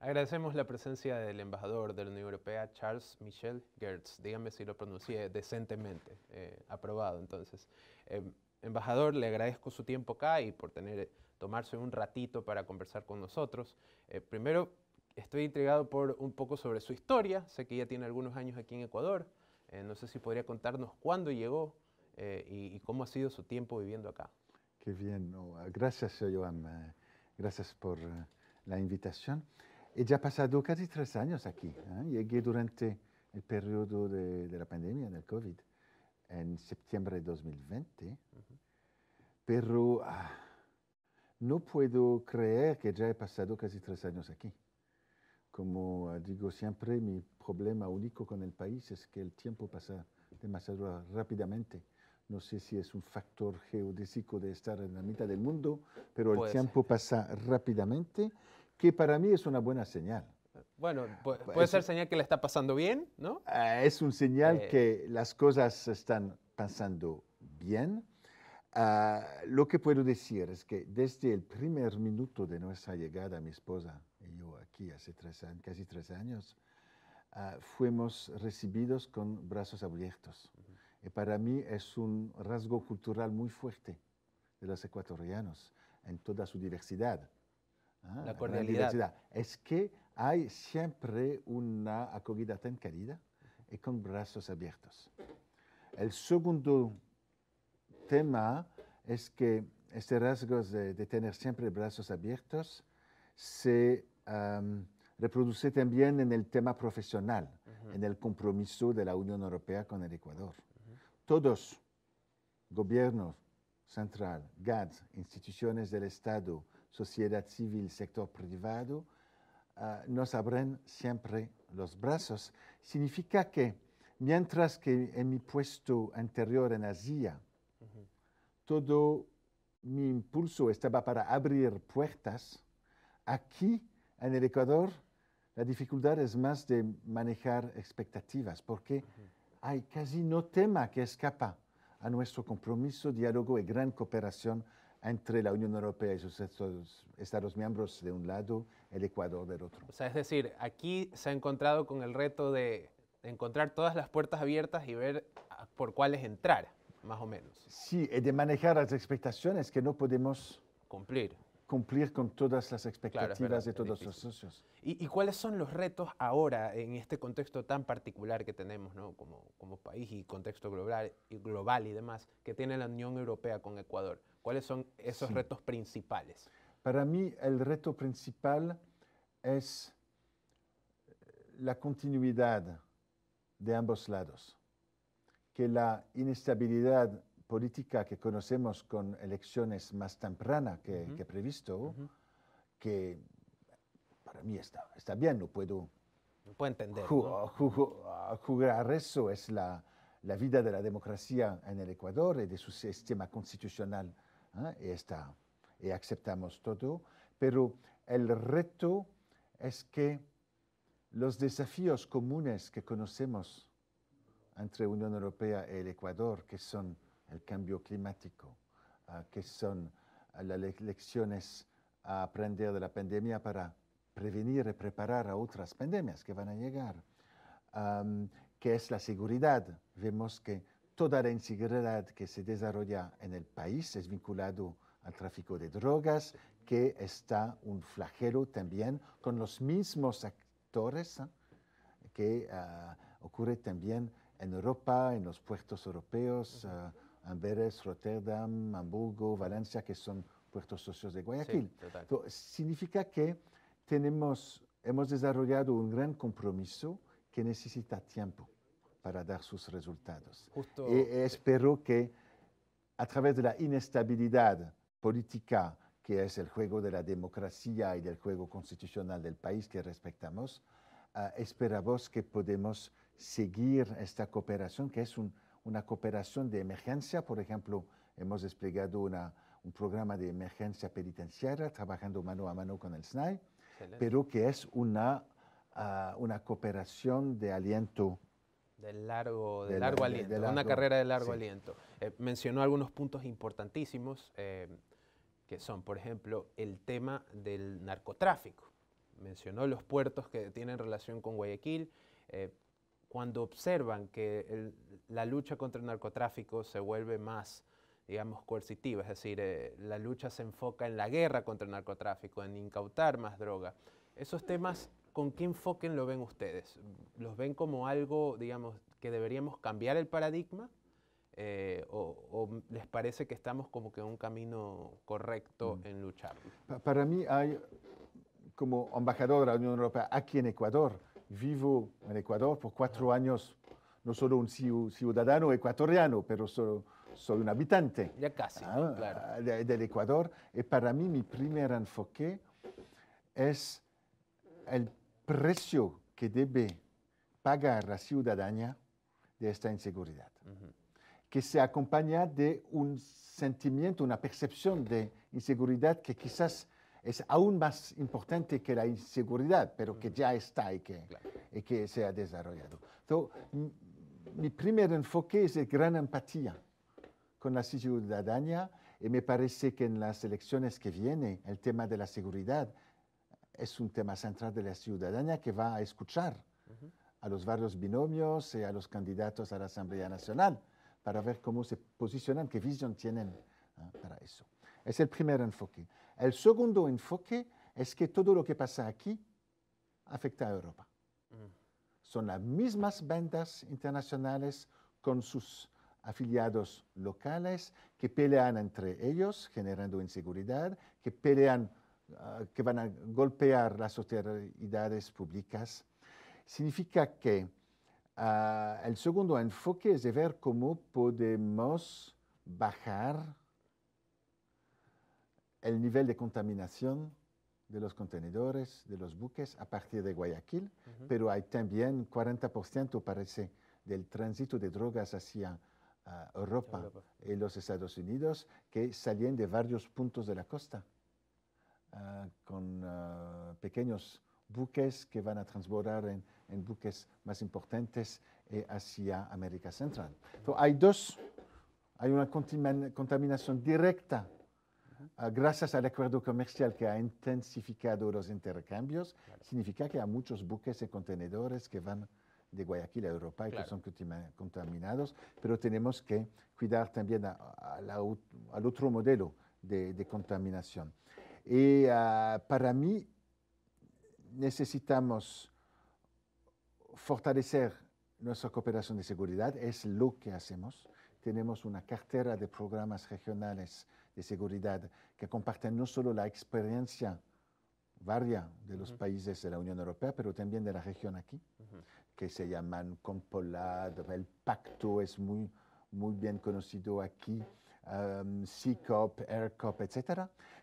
Agradecemos la presencia del embajador de la Unión Europea, Charles Michel Gertz. Dígame si lo pronuncié decentemente. Eh, aprobado, entonces. Em, embajador, le agradezco su tiempo acá y por tener, tomarse un ratito para conversar con nosotros. Eh, primero, estoy intrigado por un poco sobre su historia. Sé que ya tiene algunos años aquí en Ecuador. Eh, no sé si podría contarnos cuándo llegó y, cómo ha sido su tiempo viviendo acá. Qué bien. gracias, Joan. Gracias por la invitación. He ya pasado casi tres años aquí. Llegué ¿eh? durante el periodo de, la pandemia, del COVID, en septiembre de 2020. Pero ah, no puedo creer que ya he pasado casi tres años aquí. Como ah, digo siempre, mi problema único con el país es que el tiempo pasa demasiado rápidamente. No sé si es un factor geodésico de estar en la mitad del mundo, pero el tiempo pasa rápidamente que para mí es una buena señal. Bueno, ah, pues, puede, ser señal que le está pasando bien, ¿no? Ah, es un señal eh. que las cosas están pasando bien. Ah, lo que puedo decir es que desde el primer minuto de nuestra llegada, mi esposa y yo aquí hace casi tres años, fuimos recibidos con brazos abiertos. Y para mí es un rasgo cultural muy fuerte de los ecuatorianos en toda su diversidad Ah, la cordialidad. es que hay siempre una acogida tan querida y con brazos abiertos. El segundo tema es que este rasgo de, tener siempre brazos abiertos se reproduce también en el tema profesional, en el compromiso de la Unión Europea con el Ecuador. Todos, gobierno central, GAD, instituciones del Estado, sociedad civil, sector privado, ah, nos abren siempre los brazos. Significa que mientras que en mi puesto anterior en Asia, todo mi impulso estaba para abrir puertas, aquí en el Ecuador la dificultad es más de manejar expectativas, porque hay casi no tema que escapa a nuestro compromiso, diálogo y gran cooperación entre la Unión Europea y sus Estados miembros de un lado, el Ecuador del otro. O sea, es decir, aquí se ha encontrado con el reto de encontrar todas las puertas abiertas y ver por cuáles entrar, más o menos. Sí, y eh, de manejar las expectaciones que no podemos cumplir cumplir con todas las expectativas de todos los socios. ¿Y, cuáles son los retos ahora en este contexto tan particular que tenemos ¿no? como, como país y contexto global y, global y demás que tiene la Unión Europea con Ecuador? ¿Cuáles son esos retos principales? Para mí el reto principal es eh, la continuidad de ambos lados, que la inestabilidad política que conocemos con elecciones más temprana que, previsto, que para mí está, está bien, no puedo, no puedo entender, ju ah, jugar eso, es la, vida de la democracia en el Ecuador y de su sistema constitucional, ¿eh? y, está, y aceptamos todo, pero el reto es que los desafíos comunes que conocemos entre Unión Europea y el Ecuador, que son el cambio climático, ah, que son ah, las lecciones a aprender de la pandemia para prevenir y preparar a otras pandemias que van a llegar, ¿Qué que es la seguridad. Vemos que toda la inseguridad que se desarrolla en el país es vinculado al tráfico de drogas, que está un flagelo también con los mismos actores ah, que ocurre también en Europa, en los puertos europeos. Amberes, Rotterdam, Hamburgo, Valencia, que son puertos socios de Guayaquil. significa que tenemos, hemos desarrollado un gran compromiso que necesita tiempo para dar sus resultados. Y espero que a través de la inestabilidad política, que es el juego de la democracia y del juego constitucional del país que respetamos, ah, esperamos que podemos seguir esta cooperación, que es un, una cooperación de emergencia. Por ejemplo, hemos desplegado un programa de emergencia penitenciaria trabajando mano a mano con el SNAI, pero que es una, ah, una cooperación de aliento. De largo, de, largo aliento, una carrera de largo aliento. Eh, mencionó algunos puntos importantísimos, eh, que son, por ejemplo, el tema del narcotráfico. Mencionó los puertos que tienen relación con Guayaquil, eh, cuando observan que la lucha contra el narcotráfico se vuelve más, digamos, coercitiva, es decir, eh, la lucha se enfoca en la guerra contra el narcotráfico, en incautar más droga. Esos temas, ¿con qué enfoque lo ven ustedes? ¿Los ven como algo, digamos, que deberíamos cambiar el paradigma? Eh, o, les parece que estamos como que en un camino correcto mm. en luchar? Para mí hay, como embajador de la Unión Europea aquí en Ecuador, vivo en Ecuador por cuatro años, no solo un ciudadano ecuatoriano, pero solo, soy un habitante ah, del Ecuador. Y para mí mi primer enfoque es el precio que debe pagar la ciudadanía de esta inseguridad, que se acompaña de un sentimiento, una percepción de inseguridad que quizás es aún más importante que la inseguridad, pero que ya está y que, que se ha desarrollado. Entonces, mi primer enfoque es de gran empatía con la ciudadanía y me parece que en las elecciones que vienen el tema de la seguridad es un tema central de la ciudadanía que va a escuchar a los varios binomios y eh, a los candidatos a la Asamblea Nacional para ver cómo se posicionan, qué visión tienen ah, para eso. Es el primer enfoque. El segundo enfoque es que todo lo que pasa aquí afecta a Europa. Mm. Son las mismas ventas internacionales con sus afiliados locales que pelean entre ellos, generando inseguridad, que pelean, ah, que van a golpear las autoridades públicas. Significa que ah, el segundo enfoque es de ver cómo podemos bajar el nivel de contaminación de los contenedores, de los buques a partir de Guayaquil, pero hay también 40% parece del tránsito de drogas hacia ah, Europa, y eh, los Estados Unidos que salían de varios puntos de la costa ah, con ah, pequeños buques que van a transbordar en, buques más importantes eh, hacia América Central. hay dos, hay una contaminación directa Ah, gracias al acuerdo comercial que ha intensificado los intercambios, significa que hay muchos buques y contenedores que van de Guayaquil a Europa y que son contaminados, pero tenemos que cuidar también al otro modelo de, contaminación. Y ah, para mí necesitamos fortalecer nuestra cooperación de seguridad, es lo que hacemos, tenemos una cartera de programas regionales de seguridad que comparten no solo la experiencia varia de los países de la Unión Europea, pero también de la región aquí, que se llaman Compolad, el pacto es muy, muy bien conocido aquí, um, CCOP, AirCOP, etc.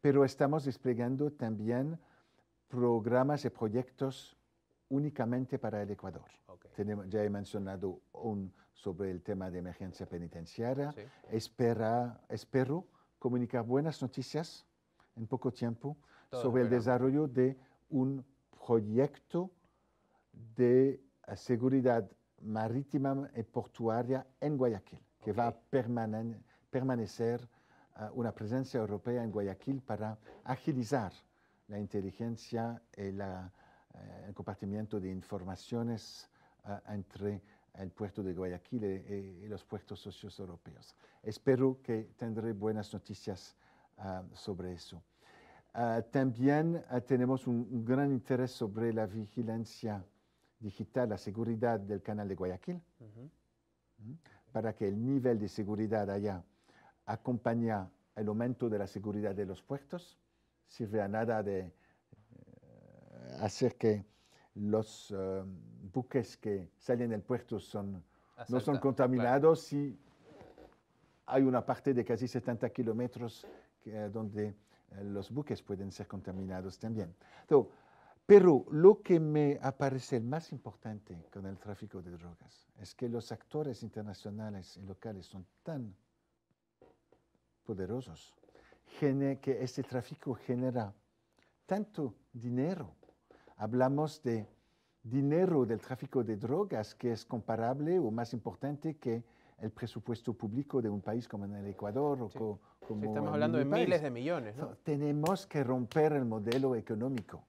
Pero estamos desplegando también programas y proyectos únicamente para el Ecuador. Tenemos, ya he mencionado un sobre el tema de emergencia penitenciaria. Espera, espero comunicar buenas noticias en poco tiempo sobre el desarrollo de un proyecto de seguridad marítima y portuaria en Guayaquil, que va a permanecer eh, una presencia europea en Guayaquil para agilizar la inteligencia y eh, el compartimiento de informaciones eh, entre el puerto de Guayaquil y, eh, eh, los puertos socios europeos. Espero que tendré buenas noticias ah, sobre eso. Ah, también ah, tenemos un, gran interés sobre la vigilancia digital, la seguridad del canal de Guayaquil, para que el nivel de seguridad allá acompañe el aumento de la seguridad de los puertos. Sirve a nada de eh, hacer que los em, buques que salen del puerto son, no son contaminados y hay una parte de casi 70 kilómetros eh, donde eh, los buques pueden ser contaminados también. pero lo que me parece más importante con el tráfico de drogas es que los actores internacionales y locales son tan poderosos que este tráfico genera tanto dinero Hablamos de dinero del tráfico de drogas que es comparable o más importante que el presupuesto público de un país como en el Ecuador o estamos hablando de miles de millones. tenemos que romper el modelo económico.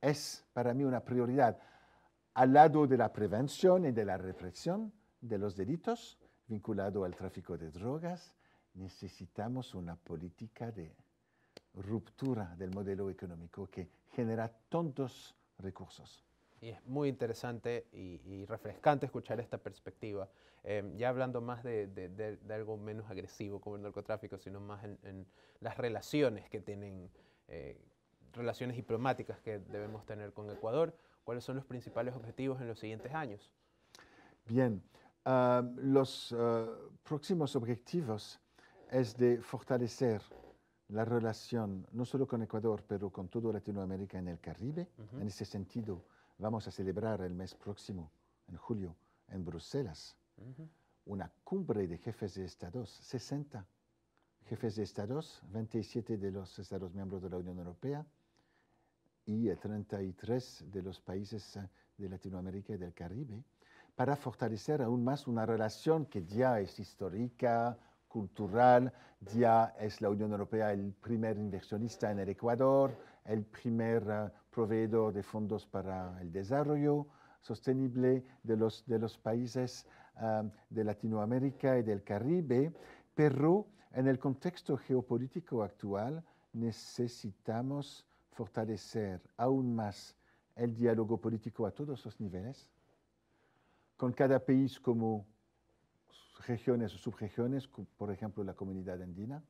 Es para mí una prioridad al lado de la prevención y de la represión de los delitos vinculados al tráfico de drogas, necesitamos una política de ruptura del modelo económico que genera tantos recursos. Y es muy interesante y, refrescante escuchar esta perspectiva. Em, ya hablando más de, algo menos agresivo como el narcotráfico, sino más en, las relaciones que tienen, eh, relaciones diplomáticas que debemos tener con Ecuador. ¿Cuáles son los principales objetivos en los siguientes años? Bien, ah, los ah, próximos objetivos es de fortalecer la relación no solo con Ecuador, pero con toda Latinoamérica en el Caribe. En ese sentido, vamos a celebrar el mes próximo, en julio, en Bruselas, una cumbre de jefes de estados, 60 jefes de estados, 27 de los estados miembros de la Unión Europea y 33 de los países eh, de Latinoamérica y del Caribe, para fortalecer aún más una relación que ya es histórica, cultural. Ya es la Unión Europea el primer inversionista en el Ecuador, el primer eh, proveedor de fondos para el desarrollo sostenible de los, de los países eh, de Latinoamérica y del Caribe, pero en el contexto geopolítico actual necesitamos fortalecer aún más el diálogo político a todos los niveles, con cada país como regiones o subregiones, por ejemplo la comunidad andina,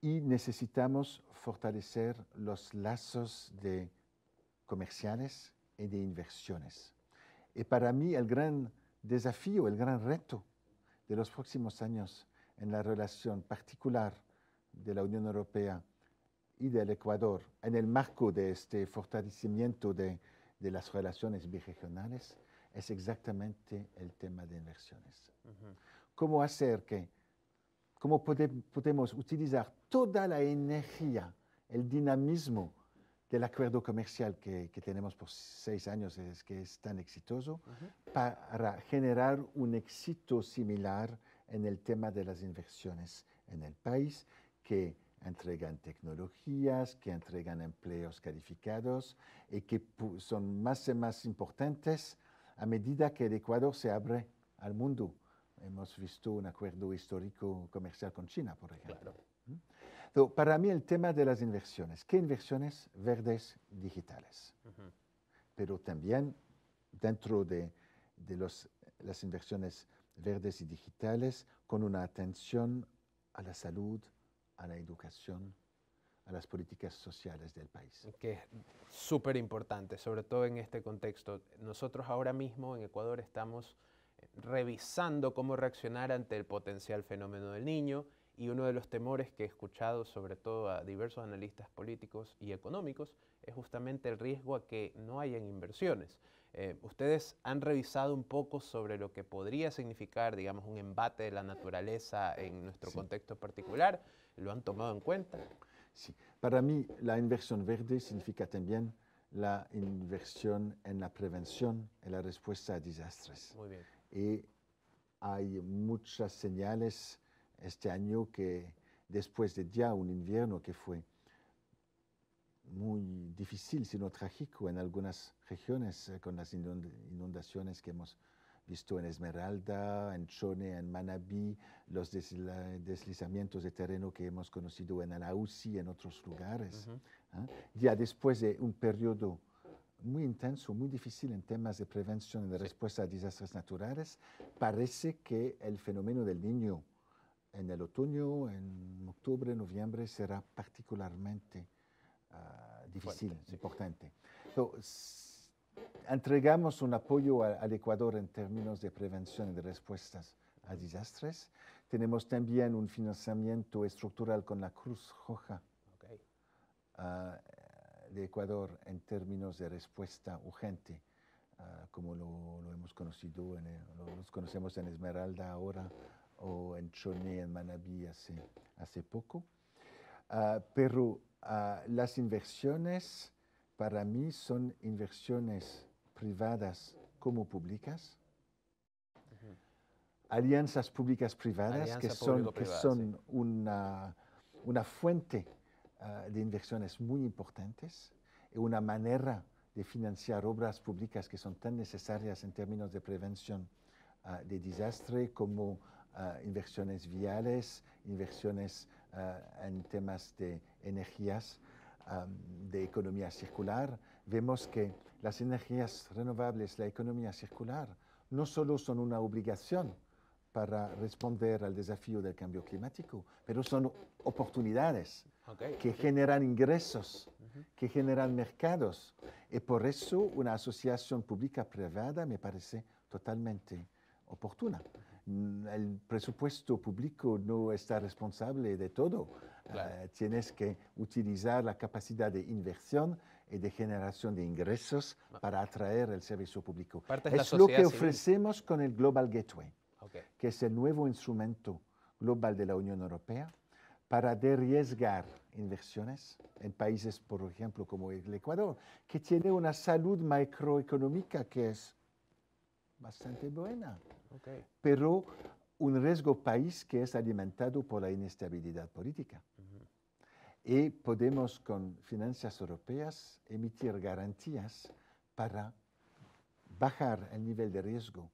y necesitamos fortalecer los lazos de comerciales y de inversiones. Y para mí el gran desafío, el gran reto de los próximos años en la relación particular de la Unión Europea y del Ecuador en el marco de este fortalecimiento de, de las relaciones biregionales es exactamente el tema de inversiones. ¿Cómo hacer que, cómo podemos utilizar toda la energía, el dinamismo del acuerdo comercial que, tenemos por seis años, es, que es tan exitoso, para generar un éxito similar en el tema de las inversiones en el país, que entregan tecnologías, que entregan empleos calificados y que son más y más importantes a medida que el Ecuador se abre al mundo. Hemos visto un acuerdo histórico comercial con China, por ejemplo. ¿Mm? para mí el tema de las inversiones, ¿qué inversiones verdes digitales? Pero también dentro de, las inversiones verdes y digitales con una atención a la salud, a la educación, a las políticas sociales del país. Que es súper importante, sobre todo en este contexto. Nosotros ahora mismo en Ecuador estamos eh, revisando cómo reaccionar ante el potencial fenómeno del niño y uno de los temores que he escuchado sobre todo a diversos analistas políticos y económicos es justamente el riesgo a que no hayan inversiones. Eh, ustedes han revisado un poco sobre lo que podría significar, digamos, un embate de la naturaleza en nuestro contexto particular, lo han tomado en cuenta. Para mí, la inversión verde significa también la inversión en la prevención, en la respuesta a desastres. Muy bien. Y hay muchas señales este año que después de ya un invierno que fue muy difícil, sino trágico en algunas regiones eh, con las inundaciones que hemos visto en Esmeralda, en Chone, en Manabí, los deslizamientos de terreno que hemos conocido en y en otros lugares. ¿ah? Ya después de un periodo muy intenso, muy difícil en temas de prevención y de respuesta a desastres naturales, parece que el fenómeno del niño en el otoño, en octubre, noviembre, será particularmente ah, difícil, es importante entregamos un apoyo al Ecuador en términos de prevención y de respuestas a desastres. Tenemos también un financiamiento estructural con la Cruz Roja ah, de Ecuador en términos de respuesta urgente, ah, como lo, hemos conocido, en, eh, lo, conocemos en Esmeralda ahora o en Choné, en Manabí hace, hace poco. Ah, pero las inversiones para mí son inversiones privadas como públicas, alianzas públicas privadas que son, una, fuente ah, de inversiones muy importantes y una manera de financiar obras públicas que son tan necesarias en términos de prevención ah, de desastre como ah, inversiones viales, inversiones en temas de energías de economía circular, vemos que las energías renovables, la economía circular, no solo son una obligación para responder al desafío del cambio climático, pero son oportunidades que generan ingresos, que generan mercados. Y por eso una asociación pública-privada me parece totalmente oportuna. El presupuesto público no está responsable de todo. Ah, tienes que utilizar la capacidad de inversión y de generación de ingresos para atraer el servicio público. es lo que ofrecemos con el Global Gateway, que es el nuevo instrumento global de la Unión Europea para derriesgar inversiones en países, por ejemplo, como el Ecuador, que tiene una salud macroeconómica que es bastante buena, pero un riesgo país que es alimentado por la inestabilidad política y podemos con finanzas europeas emitir garantías para bajar el nivel de riesgo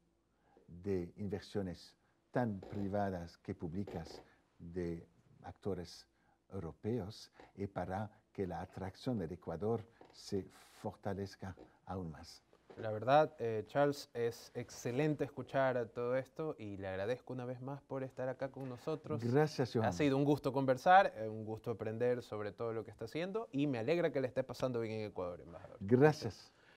de inversiones tan privadas que públicas de actores europeos y para que la atracción del Ecuador se fortalezca aún más. La verdad, eh, Charles, es excelente escuchar todo esto y le agradezco una vez más por estar acá con nosotros. Gracias, Ha sido un gusto conversar, eh, un gusto aprender sobre todo lo que está haciendo y me alegra que le esté pasando bien en Ecuador, embajador. Gracias.